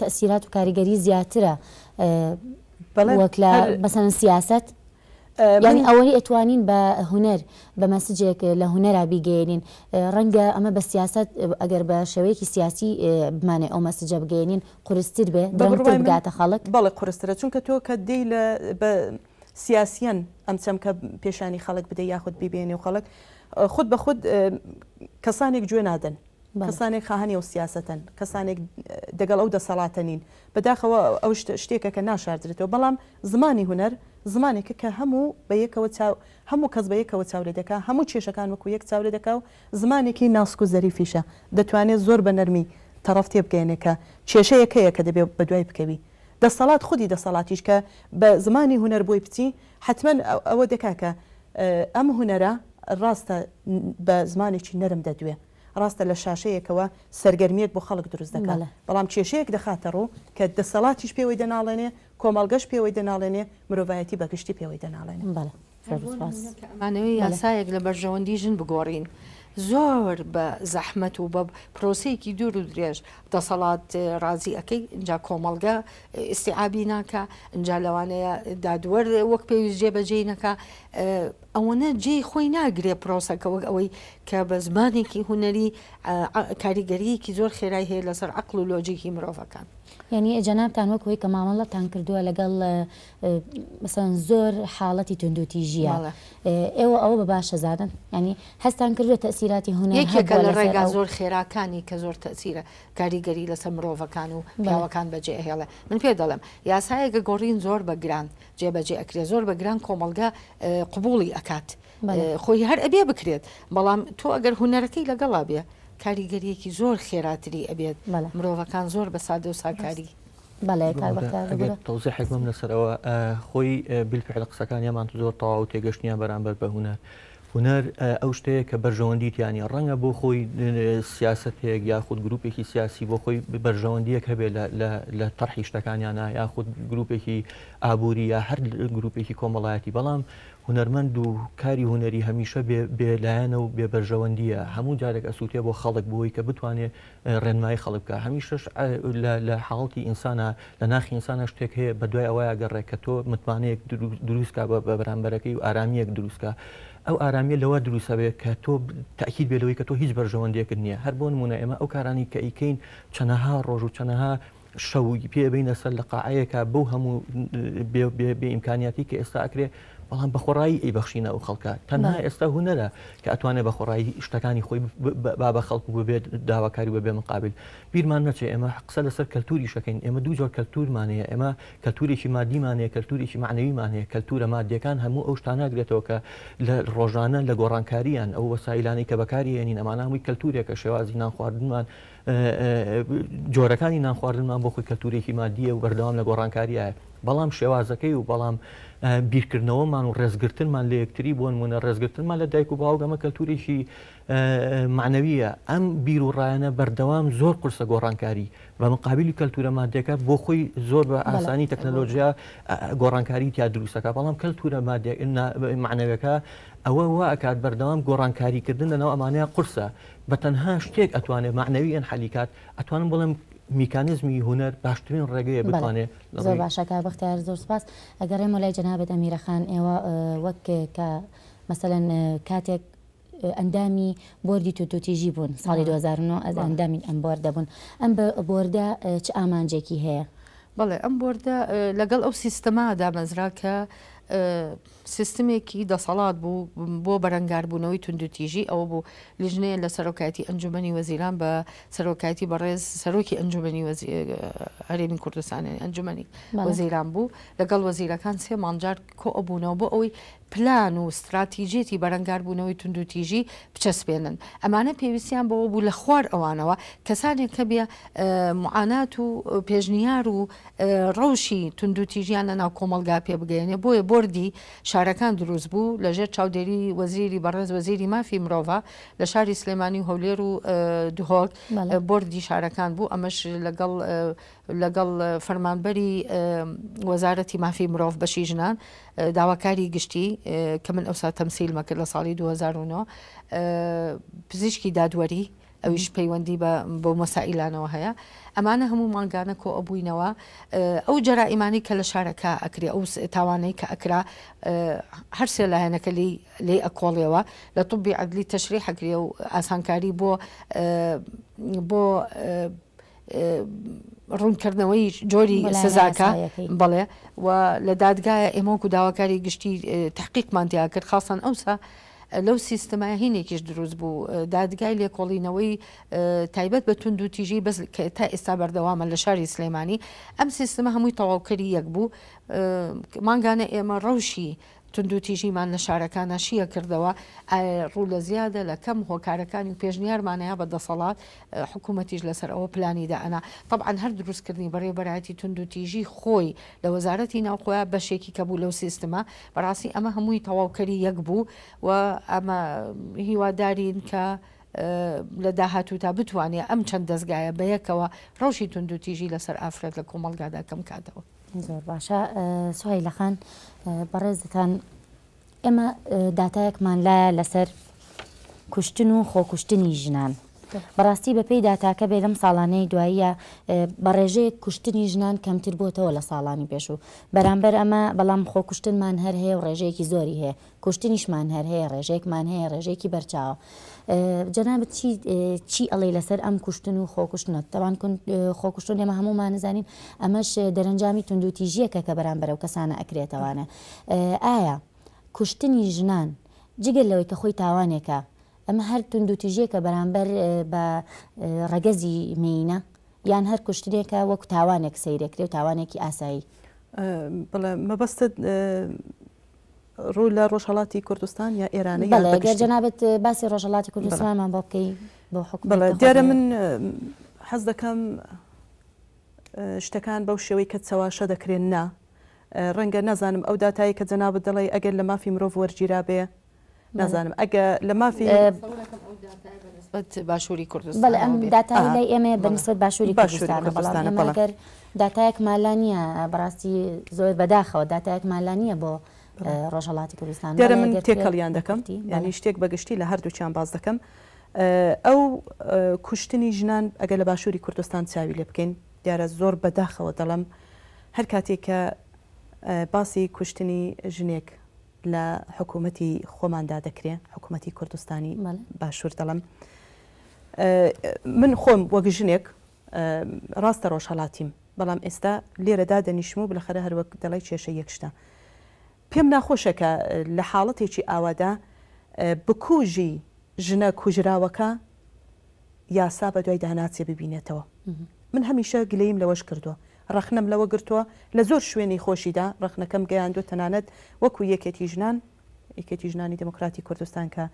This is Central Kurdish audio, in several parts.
تەسیرات و کاریگەری زیاترە وەک لە بەسەن سیاست ینی ئەوەی ئەتوانین بە هوەر بە مەسجێک لە هوەرا بیگەێنین ڕەنگە ئەمە بە سیاست ئەگەر بە شێوەیەکی سیاسی بمانێ ئەو مەسجە بگەێنین قورستتر بێ بگاتە خەڵک بەڵێ قورسترە چونکە تۆ کە دەی لە سیاسیان ئەم چەم کە پێشانی خەڵک بدە یاخود بیبێنێ و خەڵک خود بە خود کەسانێک گوێ نادەن کەسانێک خاهنی و سیاستەن کەسانێک دەگەڵ ئەو دەسەڵاتە نین بەداخەوە ئەو شتێکە کە ناشاردرێتەوە بەڵام زمانی هوەر زمانێکە کە هەموو بەیەکەوە هەموو کەس بە یەکەوە چاورێ دەکا هەموو کێشەکان وەکو یەک چاورێ دەکا و زمانێکی ناسک و زەریفیشە دەتوانێت زۆر بە نەرمی تەرەف تێ بگەێنێکە کێشەیەکەیە کە دەبێت بە دوای بکەوی دەسەڵات خودی دەسەڵاتیش کە بە زمانی هوەر بۆی بچی حتمما ئەوە دەکاکە ئەم هوەرە ڕاستە بە زمانێکی نەرم دەدوێت ڕاستە لە شاشەیەکەوە سرگەرمیت بۆ خەڵک دروست دەکات بەڵام کێشەیەک دەخاتە ڕوو کە دەسەڵاتیش پێوەی دەناڵێنێ کۆمەڵگەش پێوەی دەناڵێنێ مرۆڤایەتی بەگشتی پێوەی دەناڵێن بەڵێ. ئەمانەوەی یاسایەک لە بەرژەوەندی ژن بگۆڕین زۆر بە زەحمت و بە پرۆسەیەکی دوور و درێژ دەسەڵات ڕازی ئەەکەی اینجا کۆمەلگە استیعابی ناکە اینجا لەوانەیە دادوەر وەک پێویست جێبەجێ نەکە ئەوەنە جێ خۆی ناگرێ پرۆسەکە وەک ئەوەی کە بە زمانێکی هوەری کاریگەریەکی زۆر خێرای هەیە لەسەر عقل و لۆجیکی مرۆڤەکان. ینی ئەجانابتان وەکەوەی کە مامەڵەتان کردووە لەگەڵ مەسەن زۆر حاڵەتی تونندوتیژیە ئێوە ئەوە بە باشە زادن ینی هەستان کردو تەسیراتی هوەیەکە لە ڕێگا زۆر خێراکانی کە زۆر تەسیرە کاریگەری لەسەر مرۆڤەکان و باوەکان بەجێ هێڵێ من پێ دەڵێم یاسایەکە گۆڕین زۆر بەگران جێبەجێ ئەکرێ زۆر بەگران کۆمەلگا قوبولی ئەکات خۆی هەر ئەبێ بکرێت بەڵام تۆ ئەگەر هوەرەکەی لەگەڵا بێ کاریگەریەکی زۆر خێراتری ئەبێت مرۆڤەکان زۆر بە سادە و ساکاری تەوزی حکمم لەسەرەوە خۆی بیلفعل قسەکان یامان زۆر تەواو تێگەشتیان بەرامبەر بەهونەر. هوەر ئەو شتەیە کە بەرژەوەندیتیانی ڕەنگە بۆ خۆی سیاستەیەک یاخود گرروپێکی سیاسی بۆ خۆی بەرژەوەندیەک هەبێت لە تەرحی شتەکانیانە یاخود گرروپێکی ئابووری یا هەر گرروپێکی کۆمەڵایەتی بەڵام هوەرمەند و کاری هوەری هەمیشە بێلایەنە و بێبەرژەوەندیە هەموو جارێک ئەسووتێ بۆ خەڵک بۆی کە بتوانێت ڕێنمای خەڵکە هەمیشەش لە حاڵتی ئینسانە لە ناخی ئینسانە شتێک هەیە بە دوای ئەوەیە گەڕێک کە تۆ متمانەیەک دروستکە بە بەرامبەرەکەی و ئارامیەک دروستکە ئەو ئارامی لەوە دروستەوێت کە تۆ تاکیید بێلەوەی کە تۆ هیچ بەرژەوەندێکرد نییە هەر بۆ نمونە ئێمە ئەو کارانی کە ئیکەین چەنەها ڕۆژ و چەنەها شەوی پێبینە سەر لە قاعەیەکە بەو هەموو بێ ئیمکانیاتی کە ئێستا ئەکرێ بەڵام بەخۆڕایی ئەیبەخشینە ئەو خەڵکە تەنها ئێستا هوەرە کە ئەتوانێت بە خۆڕایی شتەکانی خۆی بابە خەڵک بێت داواکاری بە بێ مقابل بیرمان نەچێ ئێمە قسە لەسەر کەلتوری شەکەین ئێمە دوو جۆر کەلتورمانەیە ئێمە کەلتورێکی مادیمانەیە کەلتورێکی معنەویمانەیە کەلتورە مادیەکان هەموو ئەو شتاناگرێتەوە کە لە ڕۆژانە لە گۆڕانکاریان ئەو وەسایلانی کە بەکارێنین ئەمانامووی کەلتورێکە شێوازی نان خواردنمان جۆرەکانی نان خواردنمان بۆ خۆی کەلتورێکی مادیە و بەردەوام لە گۆڕانکاریە بەڵام شێوازەکەی و بەڵام بیرکردنەوەمان و ڕێزگرتنمان لە یەکتری بۆن منە ڕێزگرتنمان لە دایک و باوگەمە کەلتورێکی معنەویە ئەم بیر و ڕایەنە بەردەوام زۆر قرسە گۆڕانکاری بە مقابلی کەلتورە مادەکە بۆ خۆی زۆر بە ئاسانی تەکنەلۆژیا گۆڕانکاری تیا دروستەکە بەڵام کەلتورە معنەوەەکە ئەوە واکات بەردەوام گۆڕانکاریکردن لەناو ئەمانەیە قرسە بە تەنها شتێک ئەتوانێت معنەوی ئەن حەلیکات ئەتوانم بڵم میکانیزمی هوەر باشترین ڕێگەیە بتوانێت زۆر باشەکە بەختیار زۆر سپاس ئەگەر ئێمە لای جەنابێت ئەمیرەخان ئێوە وەک کە مەسەن کاتێک ئەندامی بردی تو توتیژی بوون ساڵی 2009 ئەز ئەندامی ئەم بۆردە بوون ئەم بۆردە چ ئامانجێکی هەیە بەڵێ ئەم بردە لەگەڵ ئەو سیستەما دامەزراکە سیستمێکی دەسەڵات بوو بۆ بەرەنگاربوونەوەی تونندتیژی ئەوە بوو لژنەیە لە سەرۆکایەتی ئەنجومنی وەزیران بە سەرۆکایەتی بەڕێز سەرۆکی ئەنجومنی هەرێمی کوردستانی ئەنجومنی وەزیران بوو لەگەڵ وەزیرەکان سێ مانجار کۆبوونەوە بۆ ئەوەی پلان و استراتیژێتی بەرەنگاربوونەوەی تونندتیژی بچەسپێنن ئەمانە پێویستیان بەوە بوو لە خوار ئەوانەوە کەسانێک کە بێ معانات و پێژنیار و ڕەوشی تونندتیژیان لە ناو کۆمەلگا پێ بگەێنێ بۆیە بۆ بۆردی شارەکان دروست بوو لەژێر چاودێری وەزیری بەڕێز وەزیری مافی مرۆڤ لە شاری سلێمانی و هەولێر و دهۆک بردی شارەکان بوو ئەمەش لەگەڵ لەگەڵ فەرمانبەری وەزارەتی مافی مرۆڤ بەشی ژنان داواکاری گشتی کە من ئەوسا تەمسیل مەکرد لە ساڵی 2009 پزیشکی دادوەری ئەویش پەیوەندی بە بۆ مەسائلانەوە هەیە ئەمانە هەموو مانگانە کۆ ئەبووینەوە ئەو جەرائیمانی کە لە شارەکە ئەکرێ ئەو تاوانەی کە ئەکرا هەر سێلاهێنەکە لی لێ ئەکۆڵێەوە لە توبی عدلی تەشری حەکرێ و ئاسانکاری بۆ بۆ ڕوونکردنەوەی جۆری سزاکە بڵێ و لە دادگایە ئێمە و داواکاری گشتی تحقیقمانتییا کرد خاصان ئەوسا لەو سیستمای هینێکیش دروست بوو دادگای لێکۆڵینەوەی تایبەت بە تونند و تیژی بەس تا ئێستا بەردەوامە لە شاری سلێمانی ئەم سیستمە هەمووی تەواوکەری یەک بوو ماگانە ئێمە ڕەوشی تونند و تیژیمان لە شارەکانە شیە کردەوە ڕوو لە زیادە لە کەم هۆکارەکانی و پێشنیارمانەیە بە دەسەڵات حکوومەتیش لەسەر ئەوە پلانیدا ئەنا طبعاان هەر دروستکردنی بەڕێبەتی تونند و تیژی خۆی لە وەزارەتی ناوخۆیان بەشێکی کە بوو لەو سیستما بەڕاستی ئەمە هەمووی تەواوکەری یەک بوو و ئەمە هیوادارین کە لە داهاتوو تا بتوانێت ئەم چەند دەستگایە بەیەکەوە ڕۆژی تونند و تیژی لەسەر ئافرەت لە کۆمەلگادا کەم کاتەوە. زۆر باشە سوای لەخان بەڕێزتان ئێمە داتایەکمان لایە لەسەر کوشتن و خۆکوشتنی ژنان بەڕاستی بەپی داتاکە بێ لەم ساڵانەی دواییە بەڕێژەیە کوشتنی ژنان کەمتر بووتەوە لە ساڵانی پێش و بەرامبەر ئەمە بەڵام خۆ کوشتنمان هەر هەیە و ڕێژەیەکی زۆری هەیە کوشتنیشمان هەر هەیە ڕێژێکمان هەیە ڕێژێکی بەرچاوە. جەناب چی ئەڵی لەسەر ئەم کوشتن و خۆکوشتنە تەوان خۆکوشتن ئێمە هەمومان نزانین ئەمەش دەرەنجامی تونندوتیژیەکە کە بەرامبەرەو کەسانە ئەکرێتەوانە ئایا کوشتنی ژنان جگەل لەوەی کە خۆی تاوانێکە ئەمە هەر تونند و تیژێکە بەرامبەر بە ڕگەزی مینە یان هەر کوشتێکە وەکو تاوانێک سیرەکرێ و تاوانێکی ئاسایی بڵێ مەبەستت ڕوو لە ڕۆژهڵاتی کوردستان یا ئێرانی گەر جەنابەت باسی ڕۆژهڵاتی کوردستانمان بۆ بکەی بۆ حکوڵ دیارە من حەز دەکەم شتەکان بەو شێوەی کە چەواشە دەکرێن نا ڕەنگە نازانم ئەو دااتایی کە جەنابەت دەڵی ئەگەر لە مافی مرۆڤ وەرگیرا بێ نازانم ئەگە لە مافی باشووری کوردستان بەڵ ئەم دااتای لای ئێمە بەنسبت باشووری کوردستانە بەڵام ئەمەگەر دااتایەک مالانیە بەڕاستی زۆر بەداخەوە دااتایەک مالانیە بۆ ڕۆژەڵاتی کوردستان دەرە من تێکەڵیان دەکەم ینی شتێک بەگشتی لە هەردووچیان باز دەکەم ئەو کوشتنی ژنان ئەگە لە باشووری کوردستان چاوی لێ بکەین دیارە زۆر بەداخەوە دەڵم هەر کاتێک کە باسی کوشتنی ژنێک لە حکوومەتی خۆماندا دەکرێت حکوومەتتی کوردستانی باشوور دەڵم من خۆم وەک ژنێک ڕاستە ڕۆژهڵاتیم بەڵام ئێستا لێرەدا دەنیشم و بلەخەرە هەروەک دەڵی کێشە یەکشتا پێم ناخۆشەکە لە حاڵەتێکی ئاوادا بکوژی ژنە کوژراوەکە یاسا بە دوای داناچێ ببینێتەوە من هەمیشە گلەیم لەوەش کردووە ڕخنم لەوە گرتووە لە زۆر شوێنی خۆشیدا ڕخنەکەم گەیاندو تەنانەت وەکو یەکێتی ژنان یەکێتی ژنانی دموکراتی کوردستان کە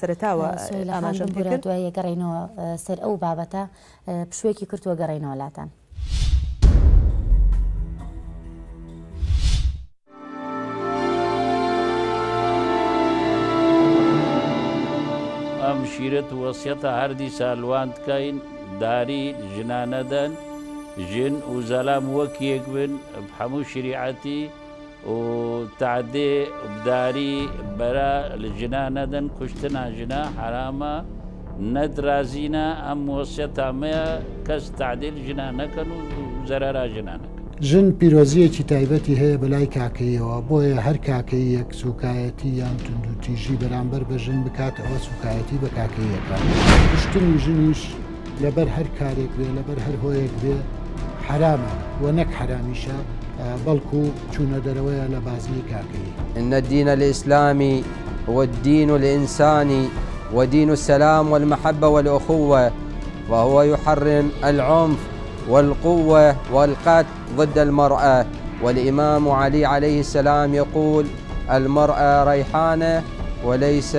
سەرتاوە ئاماژم دوای گەڕینەوە سەر ئەو بابەتە پشوێکی کردووە گەڕینەوە لاتان. ئەم شیرت وەسیەتە هەردی سالوان بکەین داری ژنانەدەن ژن و زەلام وەکیەک بن هەموو شریعەتی و تعدێ بداری بەرە لە جنا نەدەن کوشتنا ژنا حرامە نەدرازینە ئەم وەسیە تامەیە کەس تعدیل ژنا نەکەن و زەرەرا ژنانە ژن پیرۆزیەکی تایبەتی هەیە بەلای کاکەیەوە بۆیە هەر کاکەی یەک سوکایەتی یان تونندوتیژی بەرامبەر بە ژن بکات ئەوە سوکایەتی بە کاکەیەکە پشتن و ژنیش لەبەر هەر کارێک بێ لەبەر هەر هۆیەک بێ حرام و نەک حرامیشە آه، بەڵکو چوونە دەرەوەیە لە بازنی کاکەی إن الدين الإسلامي والدين الإنساني ودين السلام والمحبة والأخوة وهو يحرم العنف والقوة والقتل ضد المرأة والإمام علي عليه السلام يقول المرأة ريحانة وليس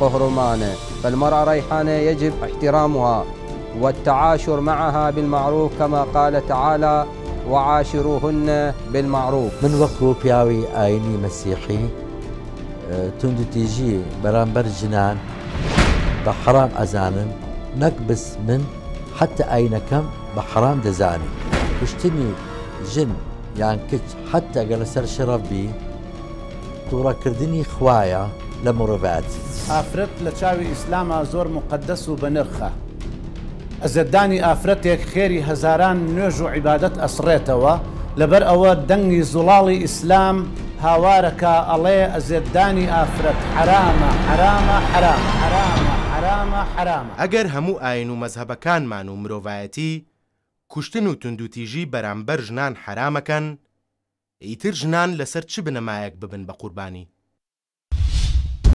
قهرمانة فالمرأة ريحانة يجب احترامها والتعاشر معها بالمعروف كما قال تعالى وعاشروهن بالمعروف من وقت روبياوي آيني مسيحي آه، تندو تيجي برامبر جنان بحرام أزانن نكبس من حتى أين كم بحرام دزاني وشتني جن يعني كت حتى ئەگە لەسەر شڕەبی تووڕەکردنی خوایە خوايا لمروفات ئافرەت لتشاوي چاوی ئیسلامە مقدس وبنرخه ئەزدانی ئافرەتێک خێری هەزاران نوێژ و عیبادت ئەسڕێتەوە لەبەر ئەوە دەنگی زوڵاڵی ئیسلام هاوارەکە ئەڵێ ئەزێدانی ئافرەت حرامە حرامە حرام حرامە حرامە حرامە ئەگەر هەموو ئاین و مەذهبەکانمان و مرۆڤایەتی کوشتن و تونندوتیژی بەرامبەر ژنان حرامەکەن ئیتر ژنان لەسەر چ بنەمایەک ببن بە قوربانی